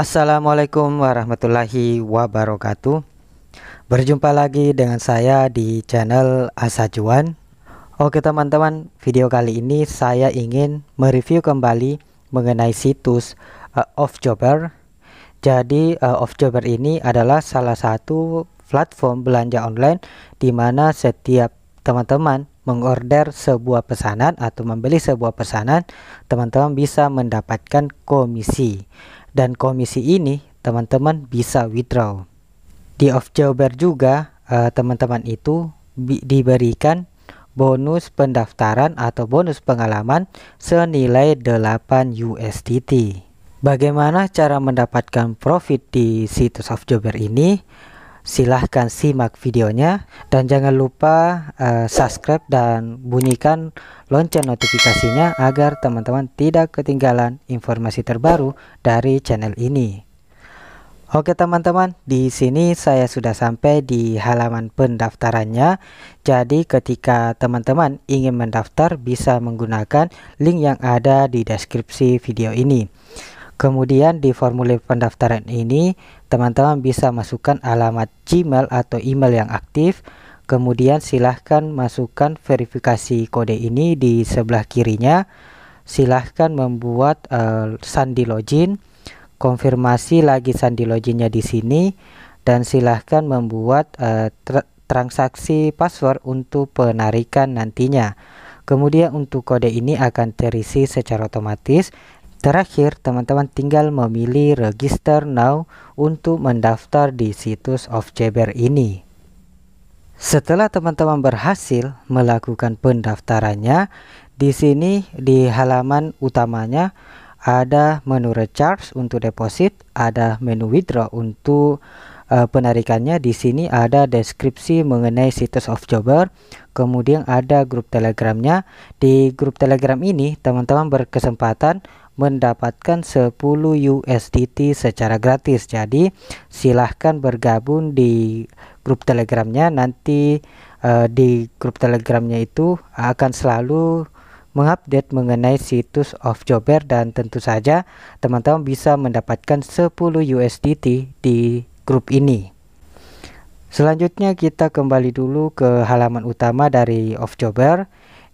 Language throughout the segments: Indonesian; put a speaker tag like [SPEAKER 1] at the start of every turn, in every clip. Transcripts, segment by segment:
[SPEAKER 1] Assalamualaikum warahmatullahi wabarakatuh Berjumpa lagi dengan saya di channel Asajuan Oke teman-teman, video kali ini saya ingin mereview kembali mengenai situs uh, eh, Offjobber Jadi uh, eh, Offjobber ini adalah salah satu platform belanja online di mana setiap teman-teman mengorder sebuah pesanan atau membeli sebuah pesanan, teman-teman bisa mendapatkan komisi dan komisi ini teman-teman bisa withdraw. Di off jobber juga eh, teman-teman uh, itu diberikan bonus pendaftaran atau bonus pengalaman senilai 8 USDT. Bagaimana cara mendapatkan profit di situs off jobber ini? silahkan simak videonya dan jangan lupa uh, subscribe dan bunyikan lonceng notifikasinya agar teman-teman tidak ketinggalan informasi terbaru dari channel ini Oke teman-teman, di sini saya sudah sampai di halaman pendaftarannya. Jadi ketika teman-teman ingin mendaftar bisa menggunakan link yang ada di deskripsi video ini. Kemudian di formulir pendaftaran ini teman-teman bisa masukkan alamat Gmail atau email yang aktif. Kemudian silahkan masukkan verifikasi kode ini di sebelah kirinya. Silahkan membuat uh, sandi login, konfirmasi lagi sandi loginnya di sini, dan silahkan membuat uh, tra transaksi password untuk penarikan nantinya. Kemudian untuk kode ini akan terisi secara otomatis Terakhir, teman-teman tinggal memilih Register Now untuk mendaftar di situs of Jaber ini. Setelah teman-teman berhasil melakukan pendaftarannya, di sini di halaman utamanya ada menu recharge untuk deposit, ada menu withdraw untuk uh, penarikannya. Di sini ada deskripsi mengenai situs of Jobber, kemudian ada grup Telegramnya. Di grup Telegram ini, teman-teman berkesempatan mendapatkan 10 USDT secara gratis. Jadi silahkan bergabung di grup telegramnya nanti uh, di grup telegramnya itu akan selalu mengupdate mengenai situs of Jobber dan tentu saja teman-teman bisa mendapatkan 10 USDT di grup ini. Selanjutnya kita kembali dulu ke halaman utama dari of Jobber.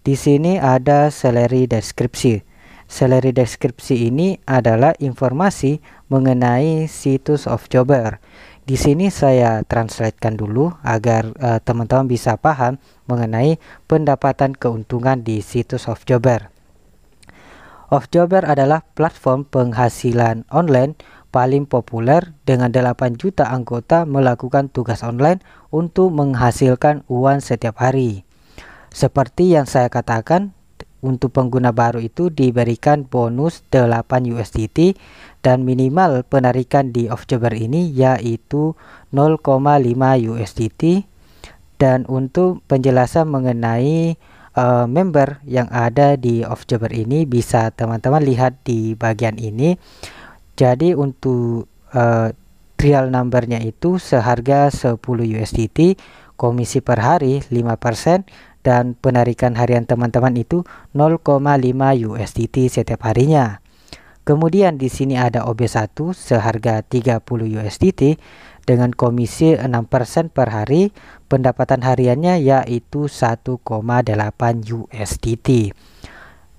[SPEAKER 1] Di sini ada salary deskripsi. Salary deskripsi ini adalah informasi mengenai situs of jobber. Di sini saya translatekan dulu agar eh, teman-teman uh, bisa paham mengenai pendapatan keuntungan di situs of jobber. Of jobber adalah platform penghasilan online paling populer dengan 8 juta anggota melakukan tugas online untuk menghasilkan uang setiap hari. Seperti yang saya katakan, untuk pengguna baru itu diberikan bonus 8 USDT dan minimal penarikan di Oktober ini yaitu 0,5 USDT dan untuk penjelasan mengenai uh, member yang ada di Oktober ini bisa teman-teman lihat di bagian ini jadi untuk uh, trial numbernya itu seharga 10 USDT komisi per hari 5% dan penarikan harian teman-teman itu 0,5 USDT setiap harinya. Kemudian di sini ada OB1 seharga 30 USDT dengan komisi 6% per hari, pendapatan hariannya yaitu 1,8 USDT.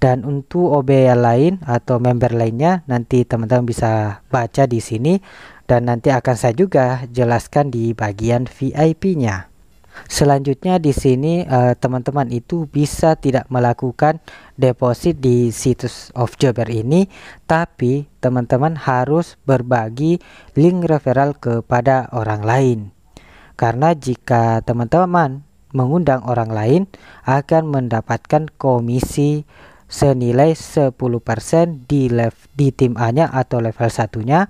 [SPEAKER 1] Dan untuk OB yang lain atau member lainnya nanti teman-teman bisa baca di sini dan nanti akan saya juga jelaskan di bagian VIP-nya. Selanjutnya di sini eh, teman-teman uh, itu bisa tidak melakukan deposit di situs of Jobber ini, tapi teman-teman harus berbagi link referral kepada orang lain. Karena jika teman-teman mengundang orang lain akan mendapatkan komisi senilai 10% di level di tim A-nya atau level satunya,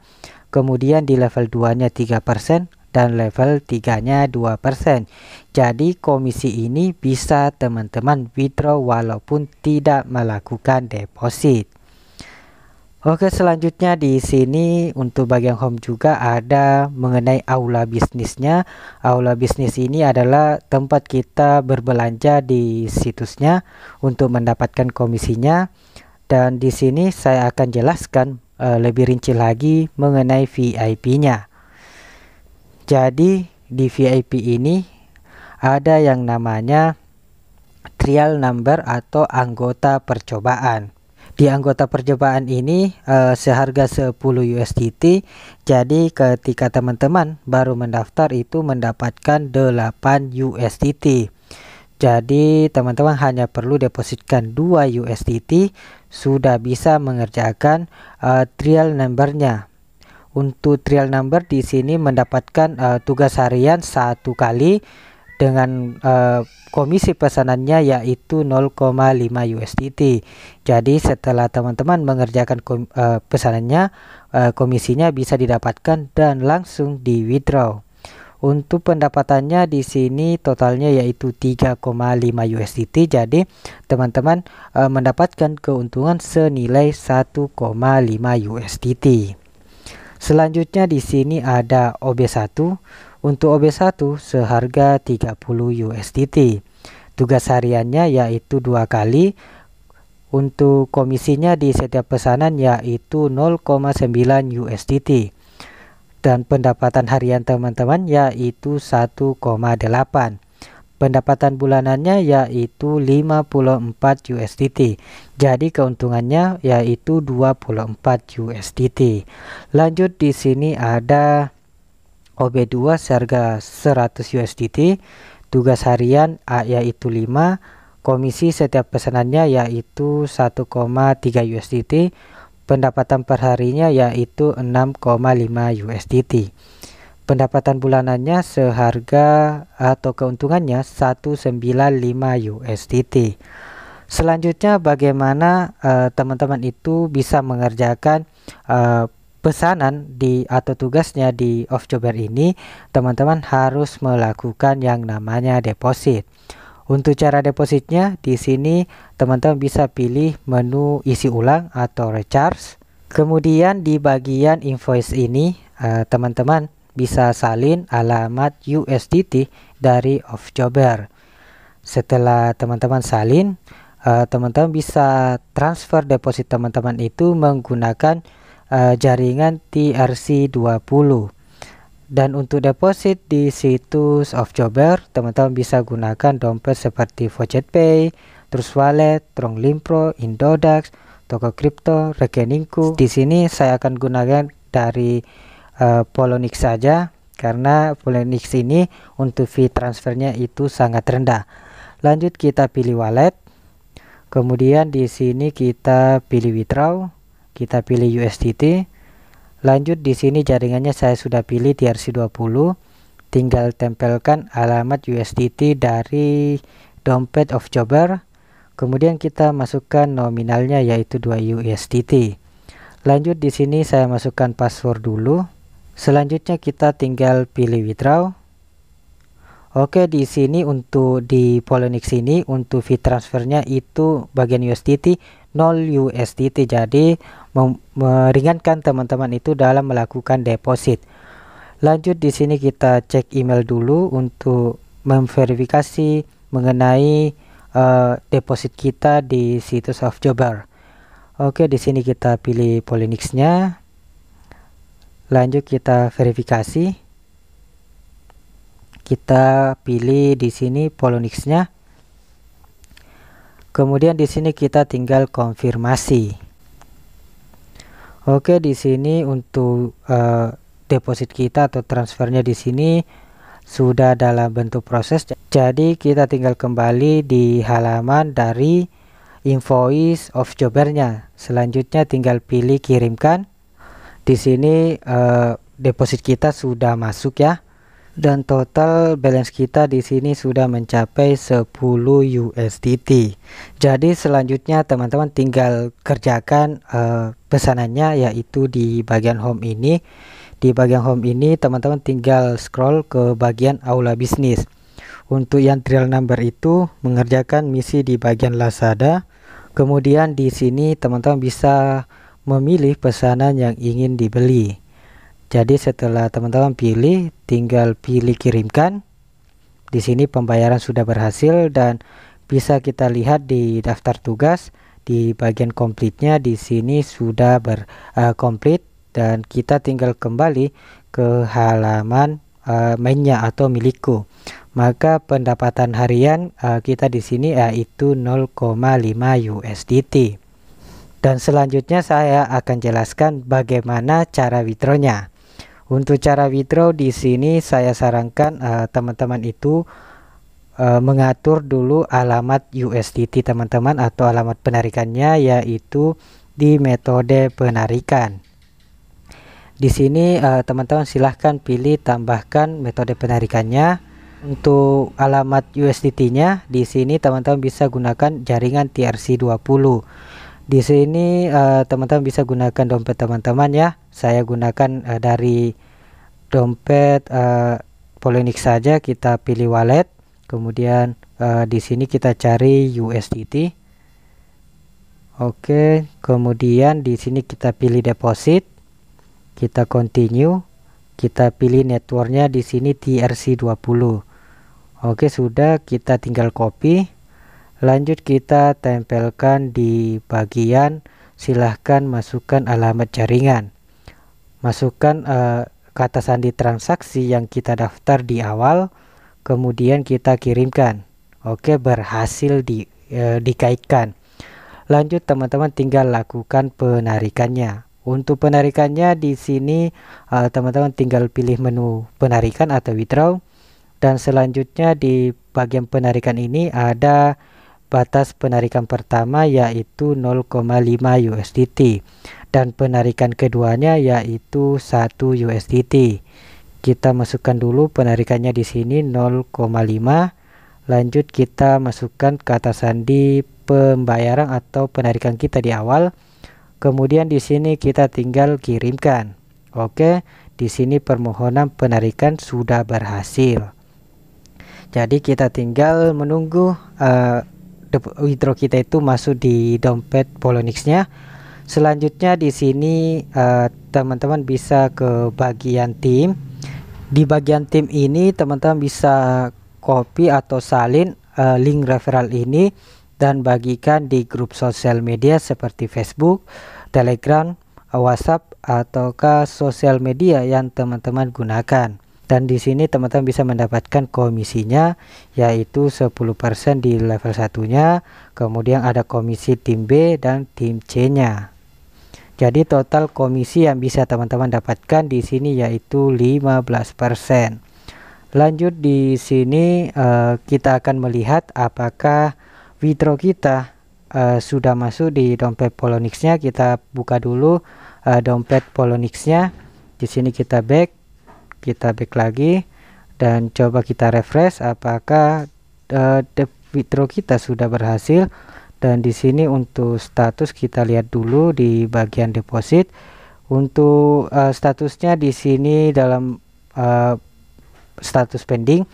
[SPEAKER 1] kemudian di level 2-nya 3%, dan level 3-nya 2%. Jadi komisi ini bisa teman-teman withdraw walaupun tidak melakukan deposit. Oke, selanjutnya di sini untuk bagian home juga ada mengenai aula bisnisnya. Aula bisnis ini adalah tempat kita berbelanja di situsnya untuk mendapatkan komisinya. Dan di sini saya akan jelaskan uh, lebih rinci lagi mengenai VIP-nya. Jadi di VIP ini ada yang namanya trial number atau anggota percobaan. Di anggota percobaan ini e, seharga 10 USDT. Jadi ketika teman-teman baru mendaftar itu mendapatkan 8 USDT. Jadi teman-teman hanya perlu depositkan 2 USDT sudah bisa mengerjakan uh, trial numbernya untuk trial number di sini mendapatkan uh, tugas harian satu kali dengan uh, komisi pesanannya yaitu 0,5 USDT. Jadi setelah teman-teman mengerjakan kom, uh, pesanannya, uh, komisinya bisa didapatkan dan langsung di withdraw. Untuk pendapatannya di sini totalnya yaitu 3,5 USDT. Jadi teman-teman uh, mendapatkan keuntungan senilai 1,5 USDT. Selanjutnya di sini ada OB1. Untuk OB1 seharga 30 USDT. Tugas hariannya yaitu dua kali. Untuk komisinya di setiap pesanan yaitu 0,9 USDT. Dan pendapatan harian teman-teman yaitu 1,8 pendapatan bulanannya yaitu 54 USDT. Jadi keuntungannya yaitu 24 USDT. Lanjut di sini ada OB2 seharga 100 USDT, tugas harian A yaitu 5, komisi setiap pesanannya yaitu 1,3 USDT, pendapatan perharinya yaitu 6,5 USDT pendapatan bulanannya seharga atau keuntungannya 195 USDT. Selanjutnya bagaimana eh, teman-teman uh, itu bisa mengerjakan uh, pesanan di atau tugasnya di off jobber ini, teman-teman harus melakukan yang namanya deposit. Untuk cara depositnya di sini teman-teman bisa pilih menu isi ulang atau recharge. Kemudian di bagian invoice ini eh, teman-teman uh, teman bisa salin alamat USDT dari Offjobber. Setelah teman-teman salin, eh, teman-teman uh, bisa transfer deposit teman-teman itu menggunakan uh, jaringan TRC20. Dan untuk deposit di situs Offjobber, teman-teman bisa gunakan dompet seperti Pay, Trust Wallet, Trong Indodax, Toko Kripto, rekeningku. Di sini saya akan gunakan dari uh, saja karena Polonik ini untuk fee transfernya itu sangat rendah. Lanjut kita pilih wallet. Kemudian di sini kita pilih withdraw, kita pilih USDT. Lanjut di sini jaringannya saya sudah pilih TRC20. Tinggal tempelkan alamat USDT dari dompet of jobber. Kemudian kita masukkan nominalnya yaitu 2 USDT. Lanjut di sini saya masukkan password dulu. Selanjutnya kita tinggal pilih withdraw. Oke, di sini untuk di Poloniex ini untuk fee transfernya itu bagian USDT 0 USDT. Jadi meringankan teman-teman itu dalam melakukan deposit. Lanjut di sini kita cek email dulu untuk memverifikasi mengenai uh, deposit kita di situs of Jobber. Oke, di sini kita pilih Polynix-nya lanjut kita verifikasi kita pilih di sini Polonixnya kemudian di sini kita tinggal konfirmasi Oke di sini untuk uh, deposit kita atau transfernya di sini sudah dalam bentuk proses jadi kita tinggal kembali di halaman dari invoice of jobernya selanjutnya tinggal pilih kirimkan di sini eh, deposit kita sudah masuk ya. Dan total balance kita di sini sudah mencapai 10 USDT. Jadi selanjutnya teman-teman tinggal kerjakan uh, pesanannya yaitu di bagian home ini. Di bagian home ini teman-teman tinggal scroll ke bagian aula bisnis. Untuk yang trial number itu mengerjakan misi di bagian Lazada. Kemudian di sini teman-teman bisa memilih pesanan yang ingin dibeli jadi setelah teman-teman pilih tinggal pilih kirimkan di sini pembayaran sudah berhasil dan bisa kita lihat di daftar tugas di bagian komplitnya di sini sudah berkomplit eh, uh, dan kita tinggal kembali ke halaman uh, mainnya atau milikku maka pendapatan harian uh, kita di sini yaitu 0,5 USDT dan selanjutnya saya akan jelaskan bagaimana cara withdrawnya. Untuk cara withdraw di sini saya sarankan eh, teman-teman uh, itu uh, mengatur dulu alamat USDT teman-teman atau alamat penarikannya yaitu di metode penarikan. Di sini eh, teman-teman uh, silahkan pilih tambahkan metode penarikannya. Untuk alamat USDT-nya di sini teman-teman bisa gunakan jaringan TRC20. Di sini eh, teman-teman uh, bisa gunakan dompet teman-teman ya. Saya gunakan uh, dari dompet uh, eh, Polonix saja kita pilih wallet. Kemudian uh, di sini kita cari USDT. Oke, kemudian di sini kita pilih deposit. Kita continue. Kita pilih networknya di sini TRC20. Oke, sudah kita tinggal copy lanjut kita tempelkan di bagian silahkan masukkan alamat jaringan masukkan eh, kata sandi transaksi yang kita daftar di awal kemudian kita kirimkan oke berhasil di, eh, dikaitkan lanjut teman-teman tinggal lakukan penarikannya untuk penarikannya di sini eh, teman-teman eh, tinggal pilih menu penarikan atau withdraw dan selanjutnya di bagian penarikan ini ada batas penarikan pertama yaitu 0,5 USDT dan penarikan keduanya yaitu 1 USDT. Kita masukkan dulu penarikannya di sini 0,5. Lanjut kita masukkan kata sandi pembayaran atau penarikan kita di awal. Kemudian di sini kita tinggal kirimkan. Oke, di sini permohonan penarikan sudah berhasil. Jadi kita tinggal menunggu uh, hidro kita itu masuk di dompet Polonixnya selanjutnya di sini eh, teman-teman uh, bisa ke bagian tim di bagian tim ini teman-teman bisa copy atau salin uh, link referral ini dan bagikan di grup sosial media seperti Facebook, Telegram, WhatsApp ataukah sosial media yang teman-teman gunakan dan di sini teman-teman bisa mendapatkan komisinya yaitu 10% di level satunya kemudian ada komisi tim B dan tim C nya jadi total komisi yang bisa teman-teman dapatkan di sini yaitu 15% lanjut di sini uh, kita akan melihat apakah withdraw kita uh, sudah masuk di dompet polonixnya kita buka dulu uh, dompet polonixnya di sini kita back kita back lagi dan coba kita refresh apakah uh, eh, withdraw kita sudah berhasil dan di sini untuk status kita lihat dulu di bagian deposit untuk uh, statusnya di sini dalam uh, status pending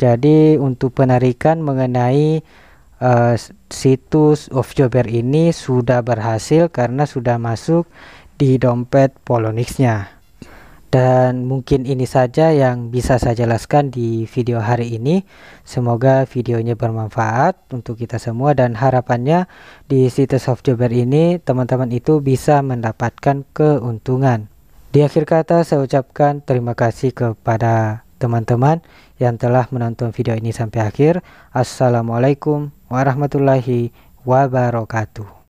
[SPEAKER 1] jadi untuk penarikan mengenai uh, situs of jobber ini sudah berhasil karena sudah masuk di dompet Polonixnya dan mungkin ini saja yang bisa saya jelaskan di video hari ini. Semoga videonya bermanfaat untuk kita semua dan harapannya di situs of ini teman-teman itu bisa mendapatkan keuntungan. Di akhir kata saya ucapkan terima kasih kepada teman-teman yang telah menonton video ini sampai akhir. Assalamualaikum warahmatullahi wabarakatuh.